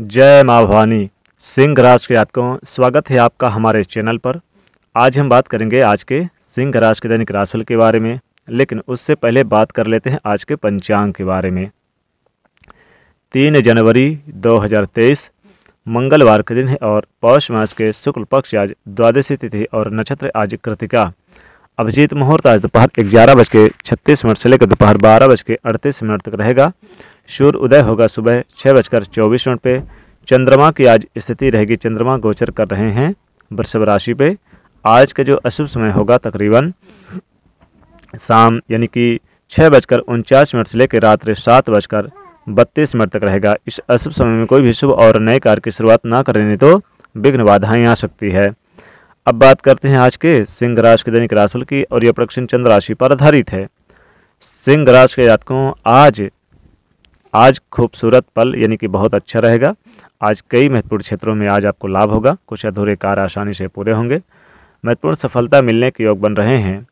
जय माँ भवानी सिंह राज के आपको स्वागत है आपका हमारे चैनल पर आज हम बात करेंगे आज के सिंह राज के दैनिक राशिफल के बारे में लेकिन उससे पहले बात कर लेते हैं आज के पंचांग के बारे में तीन जनवरी 2023 मंगलवार के दिन है और पौष मास के शुक्ल पक्ष आज द्वादशी तिथि और नक्षत्र आज कृतिका अभिजीत मुहूर्त आज दोपहर ग्यारह बज के छत्तीस मिनट से लेकर दोपहर बारह बज के अड़तीस मिनट तक रहेगा सूर्य उदय होगा सुबह छः बजकर चौबीस मिनट पर चंद्रमा की आज स्थिति रहेगी चंद्रमा गोचर कर रहे हैं वृषभ राशि पे आज का जो अशुभ समय होगा तकरीबन शाम यानी कि छः बजकर उनचास मिनट से लेकर रात्रि सात बजकर बत्तीस मिनट तक रहेगा इस अशुभ समय में कोई भी शुभ और नए कार्य की शुरुआत ना करें तो विघ्न बाधाएँ आ सकती है अब बात करते हैं आज के सिंह राशि के दैनिक राशिफल की और यह प्रक्षण चंद्र राशि पर आधारित है सिंह राशि के जातकों आज आज खूबसूरत पल यानी कि बहुत अच्छा रहेगा आज कई महत्वपूर्ण क्षेत्रों में आज आपको लाभ होगा कुछ अधूरे कार्य आसानी से पूरे होंगे महत्वपूर्ण सफलता मिलने के योग बन रहे हैं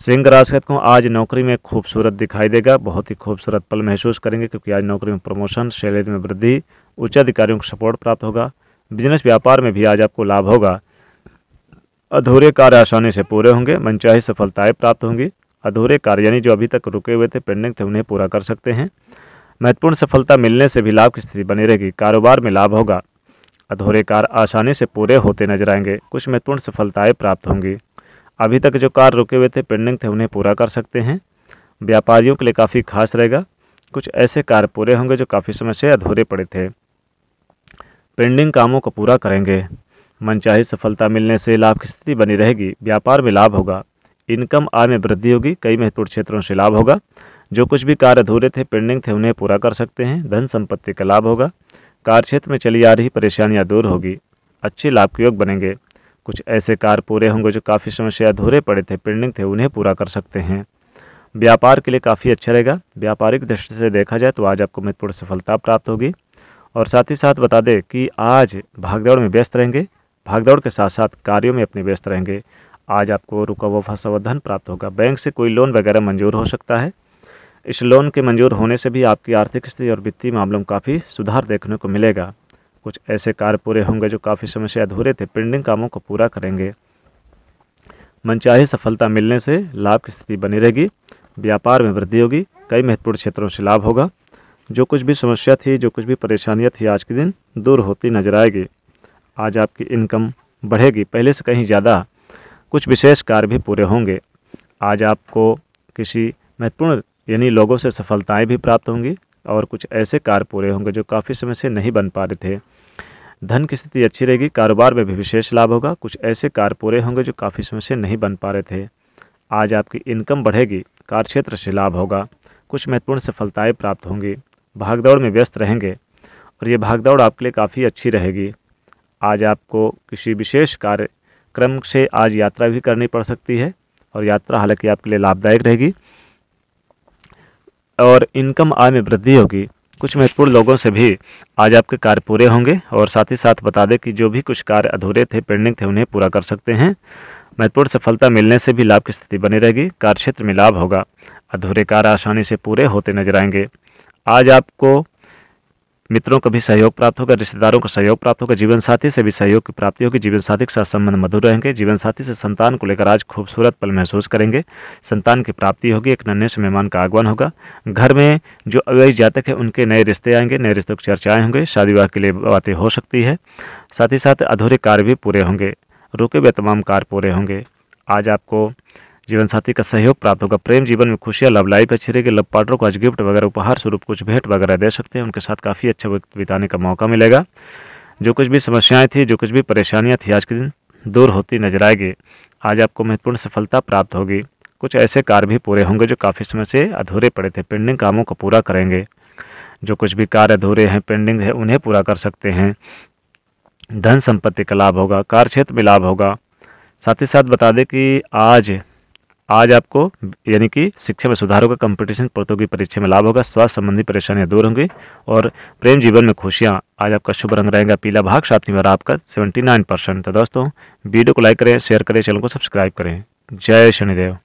सिंह राशि को आज नौकरी में खूबसूरत दिखाई देगा बहुत ही खूबसूरत पल महसूस करेंगे क्योंकि आज नौकरी में प्रमोशन सैलरी में वृद्धि उच्च अधिकारियों को सपोर्ट प्राप्त होगा बिजनेस व्यापार में भी आज आपको लाभ होगा अधूरे कार्य आसानी से पूरे होंगे मनचाही सफलताएँ प्राप्त होंगी अधूरे कार्य यानी जो अभी तक रुके हुए थे पेंडिंग थे उन्हें पूरा कर सकते हैं महत्वपूर्ण सफलता मिलने से भी लाभ की स्थिति बनी रहेगी कारोबार में लाभ होगा अधूरे कार्य आसानी से पूरे होते नजर आएंगे कुछ महत्वपूर्ण सफलताएं प्राप्त होंगी अभी तक जो कार्य रुके हुए थे पेंडिंग थे उन्हें पूरा कर सकते हैं व्यापारियों के लिए काफ़ी खास रहेगा कुछ ऐसे कार्य पूरे होंगे जो काफ़ी समय से अधूरे पड़े थे पेंडिंग कामों को पूरा करेंगे मनचाही सफलता मिलने से लाभ की स्थिति बनी रहेगी व्यापार में लाभ होगा इनकम आय में वृद्धि होगी कई महत्वपूर्ण क्षेत्रों से लाभ होगा जो कुछ भी कार्य अधूरे थे पेंडिंग थे उन्हें पूरा कर सकते हैं धन संपत्ति का लाभ होगा कार्य क्षेत्र में चली आ रही परेशानियाँ दूर होगी अच्छे लाभ के योग बनेंगे कुछ ऐसे कार्य पूरे होंगे जो काफ़ी समस्या अधूरे पड़े थे पेंडिंग थे उन्हें पूरा कर सकते हैं व्यापार के लिए काफ़ी अच्छा रहेगा व्यापारिक दृष्टि से देखा जाए तो आज आपको महत्वपूर्ण सफलता प्राप्त होगी और साथ ही साथ बता दें कि आज भागदौड़ में व्यस्त रहेंगे भागदौड़ के साथ साथ कार्यों में अपने व्यस्त रहेंगे आज आपको रुका हुआ फंसा धन प्राप्त होगा बैंक से कोई लोन वगैरह मंजूर हो सकता है इस लोन के मंजूर होने से भी आपकी आर्थिक स्थिति और वित्तीय मामलों में काफ़ी सुधार देखने को मिलेगा कुछ ऐसे कार्य पूरे होंगे जो काफ़ी समय से अधूरे थे पेंडिंग कामों को पूरा करेंगे मनचाही सफलता मिलने से लाभ की स्थिति बनी रहेगी व्यापार में वृद्धि होगी कई महत्वपूर्ण क्षेत्रों से लाभ होगा जो कुछ भी समस्या थी जो कुछ भी परेशानियाँ थी आज के दिन दूर होती नजर आएगी आज आपकी इनकम बढ़ेगी पहले से कहीं ज़्यादा कुछ विशेष कार्य भी पूरे होंगे आज आपको किसी महत्वपूर्ण यानी लोगों से सफलताएं भी प्राप्त होंगी और कुछ ऐसे कार्य पूरे होंगे जो काफ़ी समय से नहीं बन पा रहे थे धन की स्थिति अच्छी रहेगी कारोबार में भी विशेष लाभ होगा कुछ ऐसे कार्य पूरे होंगे जो काफ़ी समय से नहीं बन पा रहे थे आज आपकी इनकम बढ़ेगी कार्य क्षेत्र से लाभ होगा कुछ महत्वपूर्ण सफलताएँ प्राप्त होंगी भागदौड़ में व्यस्त रहेंगे और ये भागदौड़ आपके लिए काफ़ी अच्छी रहेगी आज आपको किसी विशेष कार्यक्रम से आज यात्रा भी करनी पड़ सकती है और यात्रा हालांकि आपके लिए लाभदायक रहेगी और इनकम आय में वृद्धि होगी कुछ महत्वपूर्ण लोगों से भी आज आपके कार्य पूरे होंगे और साथ ही साथ बता दें कि जो भी कुछ कार्य अधूरे थे पेंडिंग थे उन्हें पूरा कर सकते हैं महत्वपूर्ण सफलता मिलने से भी लाभ की स्थिति बनी रहेगी कार्य क्षेत्र में लाभ होगा अधूरे कार्य आसानी से पूरे होते नजर आएंगे आज आपको मित्रों का भी सहयोग प्राप्त होगा रिश्तेदारों का सहयोग प्राप्त होगा जीवन साथी से भी सहयोग की प्राप्ति होगी जीवन साथी के साथ संबंध मधुर रहेंगे जीवन साथी से संतान को लेकर आज खूबसूरत पल महसूस करेंगे संतान की प्राप्ति होगी एक नन्हे से मेहमान का आगमन होगा घर में जो अवैध जातक है उनके नए रिश्ते आएंगे नए रिश्तों की चर्चाएँ होंगे शादी विवाह के लिए बातें हो सकती है साथ ही साथ अधूरे कार्य भी पूरे होंगे रुके हुए तमाम कार्य पूरे होंगे आज आपको जीवन साथी का सहयोग प्राप्त होगा प्रेम जीवन में खुशियाँ लव लाइफ अच्छी रहेगी लव पार्टनर को आज गिफ्ट वगैरह उपहार स्वरूप कुछ भेंट वगैरह दे सकते हैं उनके साथ काफ़ी अच्छा वक्त बिताने का मौका मिलेगा जो कुछ भी समस्याएं थी जो कुछ भी परेशानियां थी आज के दिन दूर होती नजर आएगी आज आपको महत्वपूर्ण सफलता प्राप्त होगी कुछ ऐसे कार्य भी पूरे होंगे जो काफ़ी समय से अधूरे पड़े थे पेंडिंग कामों को पूरा करेंगे जो कुछ भी कार्य अधूरे हैं पेंडिंग है उन्हें पूरा कर सकते हैं धन संपत्ति का लाभ होगा कार्य क्षेत्र में लाभ होगा साथ ही साथ बता दें कि आज आज आपको यानी कि शिक्षा में सुधार होगा कंपटीशन प्रतियोगी परीक्षा में लाभ होगा स्वास्थ्य संबंधी परेशानियां दूर होंगी और प्रेम जीवन में खुशियां आज आपका शुभ रंग रहेगा पीला भाग साथ में आपका सेवेंटी नाइन परसेंट तो दोस्तों वीडियो को लाइक करें शेयर करें चैनल को सब्सक्राइब करें जय शनिदेव